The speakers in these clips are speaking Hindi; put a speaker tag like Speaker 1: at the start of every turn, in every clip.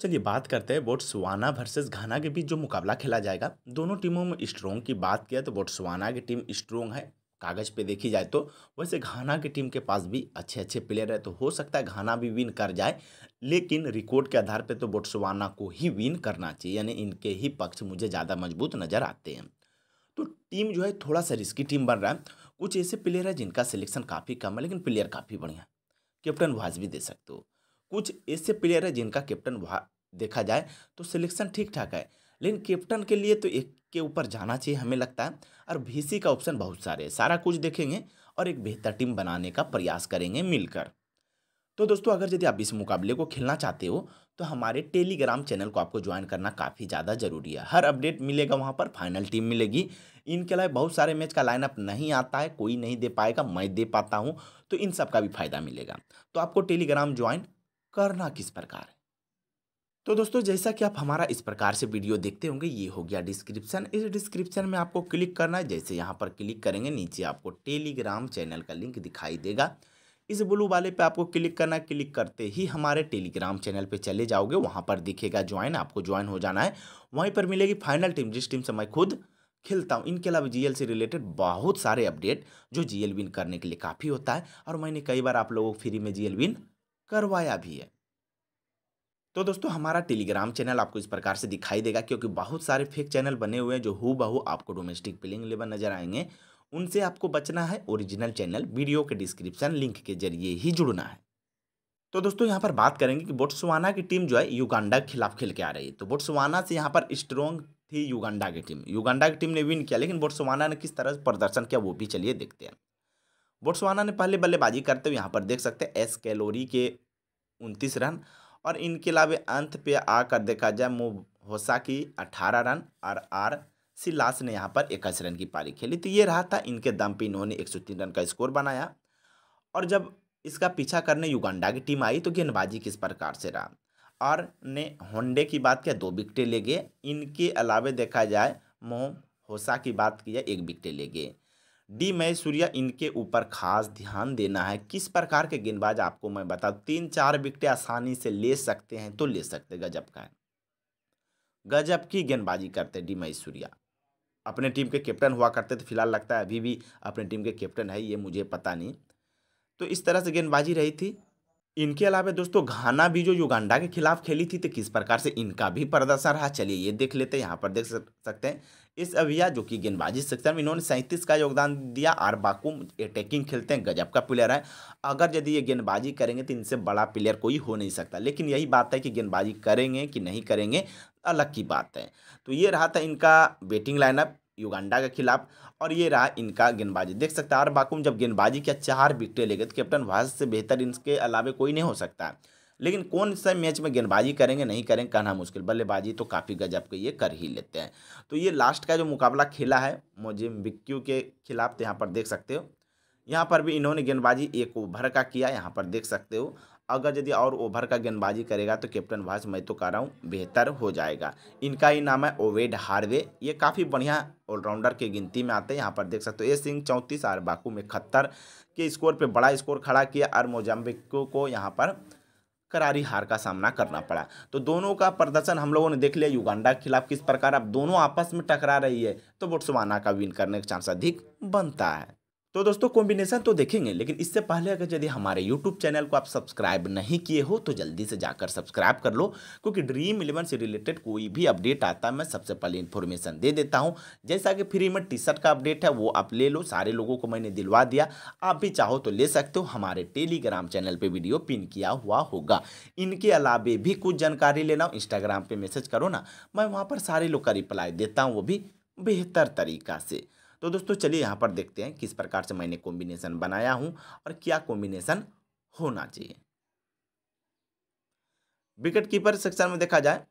Speaker 1: चलिए बात करते हैं बोट्सवाना वर्सेस घाना के बीच जो मुकाबला खेला जाएगा दोनों टीमों में स्ट्रोंग की बात किया तो बोट्सवाना की टीम स्ट्रोंग है कागज़ पे देखी जाए तो वैसे घाना की टीम के पास भी अच्छे अच्छे प्लेयर है तो हो सकता है घाना भी विन कर जाए लेकिन रिकॉर्ड के आधार पे तो बोट्सवाना को ही विन करना चाहिए यानी इनके ही पक्ष मुझे ज़्यादा मजबूत नज़र आते हैं तो टीम जो है थोड़ा सा रिस्की टीम बन रहा है कुछ ऐसे प्लेयर है जिनका सिलेक्शन काफ़ी कम है लेकिन प्लेयर काफ़ी बढ़िया कैप्टन वाज भी दे सकते हो कुछ ऐसे प्लेयर है जिनका कैप्टन वहाँ देखा जाए तो सिलेक्शन ठीक ठाक है लेकिन कैप्टन के लिए तो एक के ऊपर जाना चाहिए हमें लगता है और भी का ऑप्शन बहुत सारे है सारा कुछ देखेंगे और एक बेहतर टीम बनाने का प्रयास करेंगे मिलकर तो दोस्तों अगर यदि आप इस मुकाबले को खेलना चाहते हो तो हमारे टेलीग्राम चैनल को आपको ज्वाइन करना काफ़ी ज़्यादा ज़रूरी है हर अपडेट मिलेगा वहाँ पर फाइनल टीम मिलेगी इनके अलावा बहुत सारे मैच का लाइनअप नहीं आता है कोई नहीं दे पाएगा मैं दे पाता हूँ तो इन सब का भी फायदा मिलेगा तो आपको टेलीग्राम ज्वाइन करना किस प्रकार है तो दोस्तों जैसा कि आप हमारा इस प्रकार से वीडियो देखते होंगे ये हो गया डिस्क्रिप्शन इस डिस्क्रिप्शन में आपको क्लिक करना है जैसे यहाँ पर क्लिक करेंगे नीचे आपको टेलीग्राम चैनल का लिंक दिखाई देगा इस ब्लू वाले पे आपको क्लिक करना है क्लिक करते ही हमारे टेलीग्राम चैनल पे चले जाओगे वहाँ पर दिखेगा ज्वाइन आपको ज्वाइन हो जाना है वहीं पर मिलेगी फाइनल टीम जिस टीम से मैं खुद खेलता हूँ इनके अलावा जीएल से रिलेटेड बहुत सारे अपडेट जो जीएल विन करने के लिए काफ़ी होता है और मैंने कई बार आप लोगों को फ्री में जीएल विन करवाया भी है तो दोस्तों हमारा टेलीग्राम चैनल आपको इस प्रकार से दिखाई देगा क्योंकि बहुत सारे फेक चैनल बने हुए हैं जो हु बहू आपको डोमेस्टिक बिलिंग लेवल नजर आएंगे उनसे आपको बचना है ओरिजिनल चैनल वीडियो के डिस्क्रिप्शन लिंक के जरिए ही जुड़ना है तो दोस्तों यहाँ पर बात करेंगे कि बोट्सवाना की टीम जो है युगांडा के खिलाफ खेल के आ रही है तो बोट्सवाना से यहाँ पर स्ट्रॉन्ग थी युगांडा की टीम युगांडा की टीम ने विन किया लेकिन बोट्सवाना ने किस तरह से प्रदर्शन किया वो भी चलिए देखते हैं बोट्सवाना ने पहले बल्लेबाजी करते हुए यहाँ पर देख सकते हैं एस कैलोरी के उनतीस रन और इनके अलावा अंत पे आकर देखा जाए होसा की अठारह रन और आर सिलास ने यहाँ पर इक्कीस रन की पारी खेली तो ये रहा था इनके दम पे इन्होंने एक सौ तीन रन का स्कोर बनाया और जब इसका पीछा करने युगांडा की टीम आई तो गेंदबाजी किस प्रकार से रहा और ने होंडे की बात किया दो विकटें ले गए इनके अलावे देखा जाए मोह होसा की बात किया एक विकटें ले गए डी मय सूर्या इनके ऊपर खास ध्यान देना है किस प्रकार के गेंदबाज आपको मैं बता तीन चार विकटे आसानी से ले सकते हैं तो ले सकते गजब का है गजब की गेंदबाजी करते डी मय सूर्या अपने टीम के कैप्टन हुआ करते थे फिलहाल लगता है अभी भी अपने टीम के कैप्टन है ये मुझे पता नहीं तो इस तरह से गेंदबाजी रही थी इनके अलावा दोस्तों घाना भी जो युगांडा के खिलाफ खेली थी तो किस प्रकार से इनका भी प्रदर्शन रहा चलिए ये देख लेते हैं यहाँ पर देख सकते हैं इस अभिया जो कि गेंदबाजी सेक्शन में इन्होंने सैंतीस का योगदान दिया और बाकूम अटैकिंग खेलते हैं गजब का प्लेयर है अगर यदि ये गेंदबाजी करेंगे तो इनसे बड़ा प्लेयर कोई हो नहीं सकता लेकिन यही बात है कि गेंदबाजी करेंगे कि नहीं करेंगे अलग की बात है तो ये रहा था इनका बैटिंग लाइनअप युगांडा के खिलाफ और ये रहा इनका गेंदबाजी देख सकते हैं आर बाकुम जब गेंदबाजी किया चार विकटें ले गए तो कैप्टन वाज से बेहतर इनके अलावे कोई नहीं हो सकता लेकिन कौन से मैच में गेंदबाजी करेंगे नहीं करेंगे कहना मुश्किल बल्लेबाजी तो काफ़ी गजब के ये कर ही लेते हैं तो ये लास्ट का जो मुकाबला खेला है बिक्यू के खिलाफ तो यहाँ पर देख सकते हो यहाँ पर भी इन्होंने गेंदबाजी एक ओवर का किया यहाँ पर देख सकते हो अगर यदि और ओवर का गेंदबाजी करेगा तो कैप्टन वास मैं तो कह रहा हूँ बेहतर हो जाएगा इनका ही नाम है ओवेड हार्वे ये काफ़ी बढ़िया ऑलराउंडर की गिनती में आते हैं यहाँ पर देख सकते हो ए सिंह चौंतीस और बाकू में इकहत्तर के स्कोर पर बड़ा स्कोर खड़ा किया और मोजाम्बिको को यहाँ पर करारी हार का सामना करना पड़ा तो दोनों का प्रदर्शन हम लोगों ने देख लिया युगांडा के खिलाफ किस प्रकार अब दोनों आपस में टकरा रही है तो बोट्सवाना का विन करने का चांस अधिक बनता है तो दोस्तों कॉम्बिनेशन तो देखेंगे लेकिन इससे पहले अगर यदि हमारे यूट्यूब चैनल को आप सब्सक्राइब नहीं किए हो तो जल्दी से जाकर सब्सक्राइब कर लो क्योंकि ड्रीम इलेवन से रिलेटेड कोई भी अपडेट आता है मैं सबसे पहले इन्फॉर्मेशन दे देता हूँ जैसा कि फ्री में टी शर्ट का अपडेट है वो आप ले लो सारे लोगों को मैंने दिलवा दिया आप भी चाहो तो ले सकते हो हमारे टेलीग्राम चैनल पर वीडियो पिन किया हुआ होगा इनके अलावे भी कुछ जानकारी लेना हो इंस्टाग्राम पर मैसेज करो ना मैं वहाँ पर सारे लोग का रिप्लाई देता हूँ वो भी बेहतर तरीका से तो दोस्तों चलिए यहाँ पर देखते हैं किस प्रकार से मैंने कॉम्बिनेशन बनाया हूँ और क्या कॉम्बिनेशन होना चाहिए विकेट कीपर सेक्शन में देखा जाए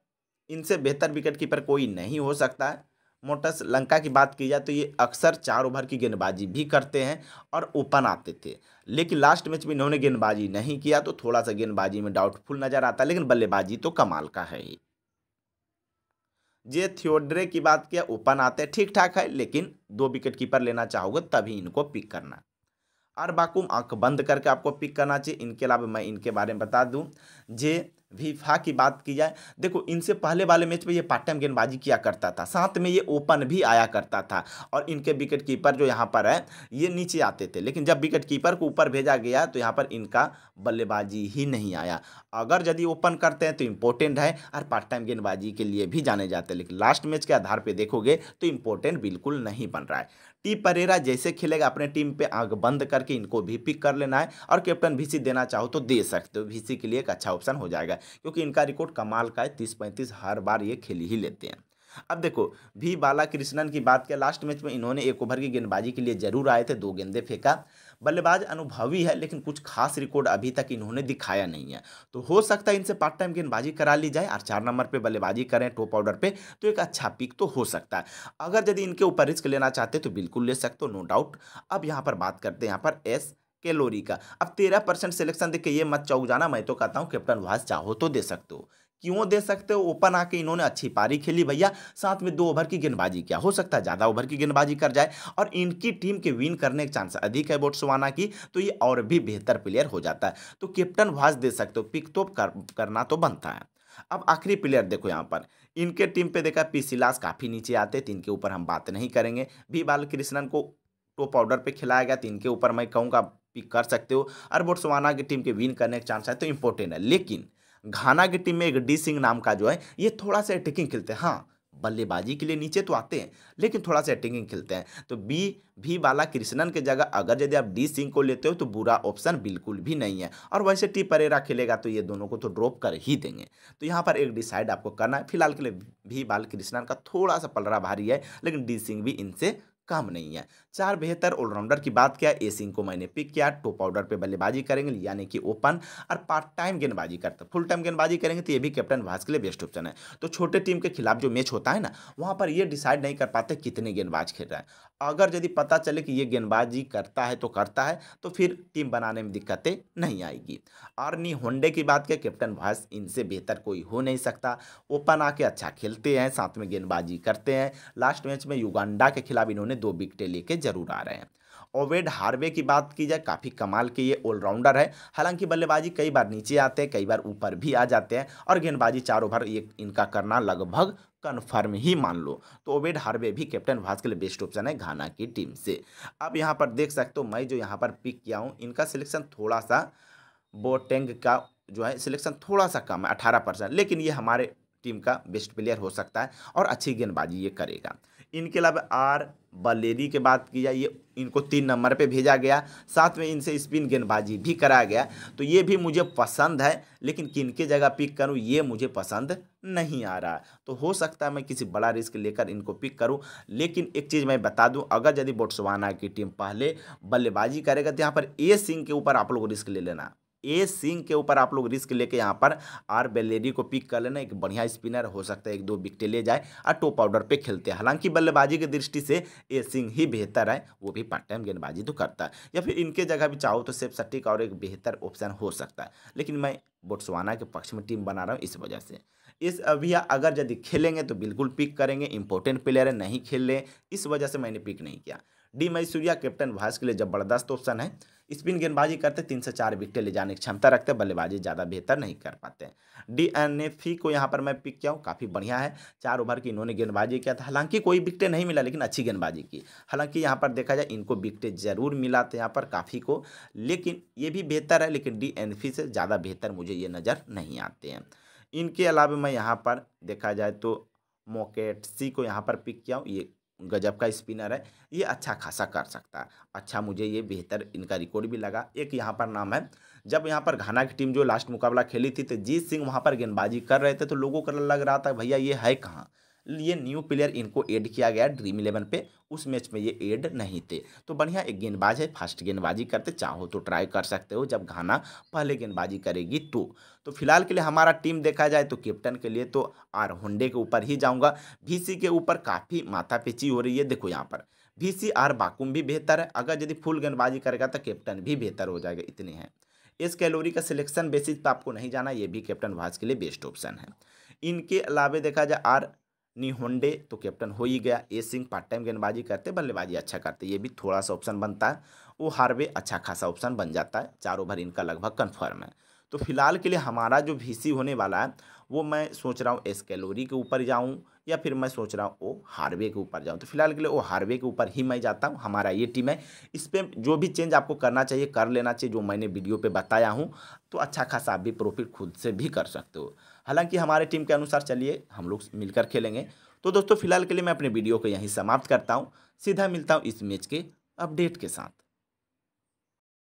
Speaker 1: इनसे बेहतर विकेट कीपर कोई नहीं हो सकता है मोटस लंका की बात की जाए तो ये अक्सर चार ओवर की गेंदबाजी भी करते हैं और ओपन आते थे लेकिन लास्ट मैच में इन्होंने गेंदबाजी नहीं किया तो थोड़ा सा गेंदबाजी में डाउटफुल नज़र आता है लेकिन बल्लेबाजी तो कमाल का है ही जे थियोड्रे की बात किया ओपन आते हैं ठीक ठाक है लेकिन दो विकेट कीपर लेना चाहोगे तभी इनको पिक करना और बाकूम आँख बंद करके आपको पिक करना चाहिए इनके अलावा मैं इनके बारे में बता दूं जे भी फा की बात की जाए देखो इनसे पहले वाले मैच में ये पार्ट टाइम गेंदबाजी किया करता था साथ में ये ओपन भी आया करता था और इनके विकेट कीपर जो यहाँ पर है ये नीचे आते थे लेकिन जब विकेट कीपर को ऊपर भेजा गया तो यहाँ पर इनका बल्लेबाजी ही नहीं आया अगर यदि ओपन करते हैं तो इम्पोर्टेंट है और पार्ट टाइम गेंदबाजी के लिए भी जाने जाते हैं लेकिन लास्ट मैच के आधार पर देखोगे तो इम्पोर्टेंट बिल्कुल नहीं बन रहा है टी परेरा जैसे खेलेगा अपने टीम पे आग बंद करके इनको भी पिक कर लेना है और कैप्टन भीसी देना चाहो तो दे सकते हो भीसी के लिए एक अच्छा ऑप्शन हो जाएगा क्योंकि इनका रिकॉर्ड कमाल का है तीस पैंतीस हर बार ये खेल ही लेते हैं अब देखो भी बाला कृष्णन की बात किया लास्ट मैच में इन्होंने एक ओवर की गेंदबाजी के लिए जरूर आए थे दो गेंदे फेंका बल्लेबाज अनुभवी है लेकिन कुछ खास रिकॉर्ड अभी तक इन्होंने दिखाया नहीं है तो हो सकता है इनसे पार्ट टाइम गेंदबाजी करा ली जाए और चार नंबर पे बल्लेबाजी करें टॉप ऑर्डर पे तो एक अच्छा पिक तो हो सकता है अगर यदि इनके ऊपर रिस्क लेना चाहते तो बिल्कुल ले सकते हो नो डाउट अब यहाँ पर बात करते हैं यहाँ पर एस कैलोरी का अब तेरह परसेंट सिलेक्शन देखिए ये मत चौक जाना मैं तो कहता हूँ कैप्टन वास चाहो तो दे सकते हो क्यों दे सकते हो ओपन आके इन्होंने अच्छी पारी खेली भैया साथ में दो ओवर की गेंदबाजी किया हो सकता है ज़्यादा ओवर की गेंदबाजी कर जाए और इनकी टीम के विन करने के चांस अधिक है बोट्सवाना की तो ये और भी बेहतर प्लेयर हो जाता है तो कैप्टन वास दे सकते हो पिक तो कर, करना तो बनता है अब आखिरी प्लेयर देखो यहाँ पर इनके टीम पर देखा सिलास काफ़ी नीचे आते तो इनके ऊपर हम बात नहीं करेंगे भी बालकृष्णन को टॉप ऑर्डर पर खिलाया गया तो इनके ऊपर मैं कहूँगा पिक कर सकते हो और बोट्सवाना की टीम के विन करने के चांस है तो इम्पोर्टेंट है लेकिन घाना की टीम में एक डी सिंह नाम का जो है ये थोड़ा सा अटैकिंग खेलते हैं हाँ बल्लेबाजी के लिए नीचे तो आते हैं लेकिन थोड़ा सा अटैकिंग खेलते हैं तो बी भी बाला कृष्णन के जगह अगर यदि आप डी सिंह को लेते हो तो बुरा ऑप्शन बिल्कुल भी नहीं है और वैसे टी परेरा खेलेगा तो ये दोनों को तो ड्रॉप कर ही देंगे तो यहाँ पर एक डिसाइड आपको करना है फिलहाल के लिए भी बाल कृष्णन का थोड़ा सा पलरा भारी है लेकिन डी सिंह भी इनसे काम नहीं है चार बेहतर ऑलराउंडर की बात किया ए सिंह को मैंने पिक किया टॉप ऑर्डर पे बल्लेबाजी करेंगे यानी कि ओपन और पार्ट टाइम गेंदबाजी करते फुल टाइम गेंदबाजी करेंगे तो ये भी कैप्टन भाज के लिए बेस्ट ऑप्शन है तो छोटे टीम के खिलाफ जो मैच होता है ना वहाँ पर ये डिसाइड नहीं कर पाते कितने गेंदबाज खेल रहे हैं अगर यदि पता चले कि ये गेंदबाजी करता है तो करता है तो फिर टीम बनाने में दिक्कतें नहीं आएगी और नी होंडे की बात करें कैप्टन वॉयस इनसे बेहतर कोई हो नहीं सकता ओपन आके अच्छा खेलते हैं साथ में गेंदबाजी करते हैं लास्ट मैच में युगांडा के खिलाफ इन्होंने दो विकटें लेके जरूर आ रहे हैं ओवेड हार्वे की बात की जाए काफ़ी कमाल के ये ऑलराउंडर है हालांकि बल्लेबाजी कई बार नीचे आते हैं कई बार ऊपर भी आ जाते हैं और गेंदबाजी चार ओवर ये इनका करना लगभग कन्फर्म ही मान लो तो ओवेड हार्वे भी कैप्टन भाज के लिए बेस्ट ऑप्शन है घाना की टीम से अब यहाँ पर देख सकते हो मैं जो यहाँ पर पिक किया हूँ इनका सिलेक्शन थोड़ा सा बोटेंग का जो है सिलेक्शन थोड़ा सा कम है अठारह परसेंट लेकिन ये हमारे टीम का बेस्ट प्लेयर हो सकता है और अच्छी गेंदबाजी ये करेगा इनके अलावा आर बलेरी के बात की जाए ये इनको तीन नंबर पे भेजा गया साथ में इनसे स्पिन गेंदबाजी भी कराया गया तो ये भी मुझे पसंद है लेकिन किन के जगह पिक करूँ ये मुझे पसंद नहीं आ रहा तो हो सकता है मैं किसी बड़ा रिस्क लेकर इनको पिक करूँ लेकिन एक चीज़ मैं बता दूँ अगर यदि बोट्सवाना की टीम पहले बल्लेबाजी करेगा तो यहाँ पर ए सिंह के ऊपर आप लोग रिस्क ले लेना ए सिंह के ऊपर आप लोग रिस्क लेके यहाँ पर आर बेलेरी को पिक कर लेना एक बढ़िया स्पिनर हो सकता है एक दो विकटे ले जाए और टॉप ऑर्डर पे खेलते हैं हालांकि बल्लेबाजी की दृष्टि से ए सिंह ही बेहतर है वो भी पार्ट टाइम गेंदबाजी तो करता है या फिर इनके जगह भी चाहो तो सेफ सट्टी का और एक बेहतर ऑप्शन हो सकता है लेकिन मैं बोट्सवाना के पक्ष में टीम बना रहा हूँ इस वजह से इस अभी अगर यदि खेलेंगे तो बिल्कुल पिक करेंगे इंपॉर्टेंट प्लेयर है नहीं खेल रहे इस वजह से मैंने पिक नहीं किया डी मई सूर्या कैप्टन वाइस के लिए जबरदस्त ऑप्शन है स्पिन गेंदबाजी करते तीन से चार विकेट ले जाने की क्षमता रखते बल्लेबाजी ज़्यादा बेहतर नहीं कर पाते हैं डी एन एफ ई को यहाँ पर मैं पिक किया हूँ काफ़ी बढ़िया है चार ओवर की इन्होंने गेंदबाजी किया था हालांकि कोई विकटें नहीं मिला लेकिन अच्छी गेंदबाजी की हालांकि यहाँ पर देखा जाए इनको विकटें जरूर मिला था यहाँ पर काफ़ी को लेकिन ये भी बेहतर है लेकिन डी एन से ज़्यादा बेहतर मुझे ये नज़र नहीं आते हैं इनके अलावा मैं यहाँ पर देखा जाए तो मोकेट सी को यहाँ पर पिक किया हूँ ये गजब का स्पिनर है ये अच्छा खासा कर सकता है अच्छा मुझे ये बेहतर इनका रिकॉर्ड भी लगा एक यहाँ पर नाम है जब यहाँ पर घाना की टीम जो लास्ट मुकाबला खेली थी तो जीत सिंह वहाँ पर गेंदबाजी कर रहे थे तो लोगों को लग रहा था भैया ये है कहाँ लिए न्यू प्लेयर इनको ऐड किया गया ड्रीम इलेवन पे उस मैच में ये ऐड नहीं थे तो बढ़िया एक गेंदबाज है फास्ट गेंदबाजी करते चाहो तो ट्राई कर सकते हो जब घाना पहले गेंदबाजी करेगी तो तो फिलहाल के लिए हमारा टीम देखा जाए तो कैप्टन के लिए तो आर होंडे के ऊपर ही जाऊंगा वीसी के ऊपर काफ़ी माथापीची हो रही है देखो यहाँ पर भी सी आर बाकुम भी बेहतर है अगर यदि फुल गेंदबाजी करेगा तो कैप्टन भी बेहतर हो जाएगा इतने हैं इस कैलोरी का सिलेक्शन बेसिस पर आपको नहीं जाना ये भी कैप्टन वाज के लिए बेस्ट ऑप्शन है इनके अलावा देखा जाए आर नी होंडे तो कैप्टन हो ही गया ए सिंह पार्ट टाइम गेंदबाजी करते बल्लेबाजी अच्छा करते ये भी थोड़ा सा ऑप्शन बनता है वो हार्वे अच्छा खासा ऑप्शन बन जाता है चार ओवर इनका लगभग कन्फर्म है तो फिलहाल के लिए हमारा जो भी होने वाला है वो मैं सोच रहा हूँ एस कैलोरी के ऊपर जाऊँ या फिर मैं सोच रहा हूँ वो हार्वे के ऊपर जाऊँ तो फिलहाल के लिए वो हार्वे के ऊपर ही मैं जाता हूँ हमारा ये टीम है इस पर जो भी चेंज आपको करना चाहिए कर लेना चाहिए जो मैंने वीडियो पे बताया हूँ तो अच्छा खासा आप भी प्रॉफिट खुद से भी कर सकते हो हालांकि हमारे टीम के अनुसार चलिए हम लोग मिलकर खेलेंगे तो दोस्तों फिलहाल के लिए मैं अपने वीडियो को यहीं समाप्त करता हूँ सीधा मिलता हूँ इस मैच के अपडेट के साथ